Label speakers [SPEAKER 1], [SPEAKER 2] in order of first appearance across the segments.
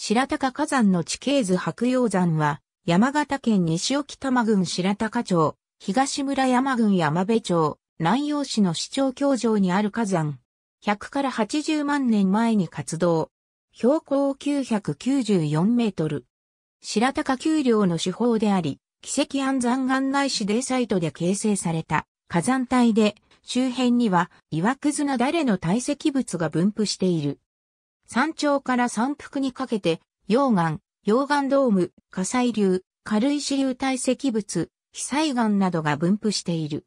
[SPEAKER 1] 白鷹火山の地形図白陽山は、山形県西沖玉郡白鷹町、東村山郡山部町、南陽市の市長教場にある火山。100から80万年前に活動。標高994メートル。白鷹丘陵の手法であり、奇跡安山岩内市でサイトで形成された火山帯で、周辺には岩屑なだれの堆積物が分布している。山頂から山腹にかけて、溶岩、溶岩ドーム、火砕流、軽石流体積物、被災岩などが分布している。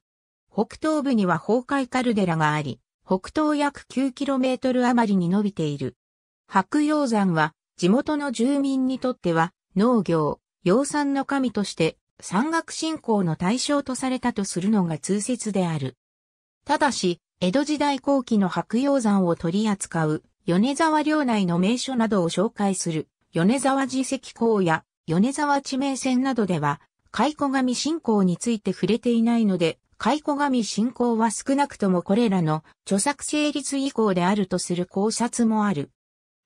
[SPEAKER 1] 北東部には崩壊カルデラがあり、北東約 9km 余りに伸びている。白溶山は地元の住民にとっては農業、養蚕の神として山岳信仰の対象とされたとするのが通説である。ただし、江戸時代後期の白溶山を取り扱う米沢領内の名所などを紹介する、米沢寺石港や米沢地名線などでは、古神信仰について触れていないので、古神信仰は少なくともこれらの著作成立以降であるとする考察もある。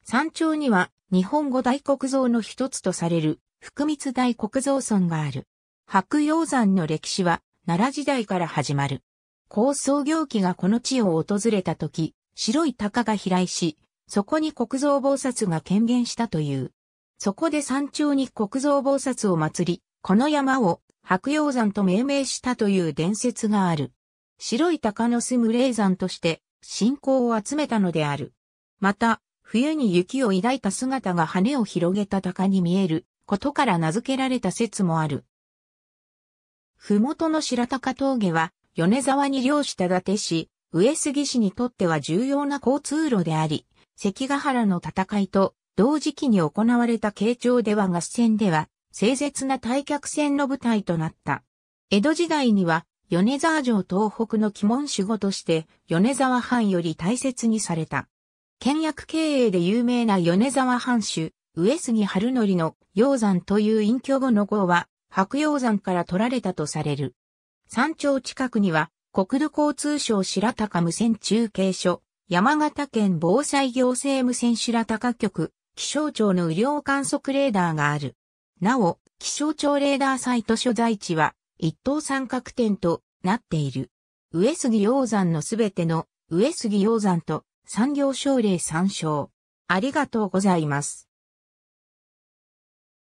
[SPEAKER 1] 山頂には日本語大国像の一つとされる福光大国像村がある。白洋山の歴史は奈良時代から始まる。高僧行基がこの地を訪れた時、白い鷹が飛来し、そこに国蔵菩薩が権限したという。そこで山頂に国蔵菩薩を祀り、この山を白鷹山と命名したという伝説がある。白い鷹の住む霊山として信仰を集めたのである。また、冬に雪を抱いた姿が羽を広げた鷹に見えることから名付けられた説もある。ふもとの白鷹峠は、米沢に漁した伊達市、上杉市にとっては重要な交通路であり、関ヶ原の戦いと同時期に行われた慶長では合戦では、清絶な対却戦の舞台となった。江戸時代には、米沢城東北の鬼門守護として、米沢藩より大切にされた。倹約経営で有名な米沢藩主、上杉春則の鷹山という隠居後の号は、白鷹山から取られたとされる。山頂近くには、国土交通省白高無線中継所、山形県防災行政無線修羅高局、気象庁の雨量観測レーダーがある。なお、気象庁レーダーサイト所在地は、一等三角点となっている。上杉鷹山のすべての上杉鷹山と産業省令参照。ありがとうございます。